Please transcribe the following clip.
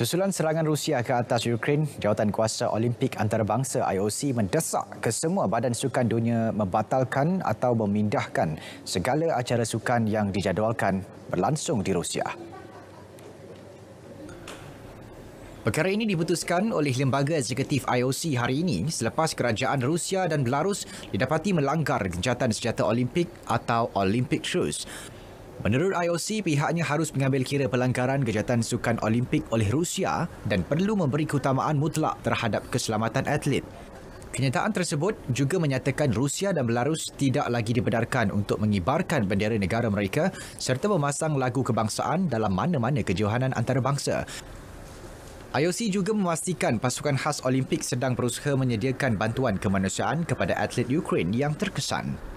Susulan serangan Rusia ke atas Ukraine, jawatan kuasa Olimpik Antarabangsa IOC mendesak kesemua badan sukan dunia membatalkan atau memindahkan segala acara sukan yang dijadualkan berlangsung di Rusia. Perkara ini diputuskan oleh lembaga eksekutif IOC hari ini selepas kerajaan Rusia dan Belarus didapati melanggar gencatan senjata Olimpik atau Olympic Truce. Menurut IOC, pihaknya harus mengambil kira pelanggaran gejatan sukan Olimpik oleh Rusia dan perlu memberi keutamaan mutlak terhadap keselamatan atlet. Kenyataan tersebut juga menyatakan Rusia dan Belarus tidak lagi dibenarkan untuk mengibarkan bendera negara mereka serta memasang lagu kebangsaan dalam mana-mana kejohanan antarabangsa. IOC juga memastikan pasukan khas Olimpik sedang berusaha menyediakan bantuan kemanusiaan kepada atlet Ukraine yang terkesan.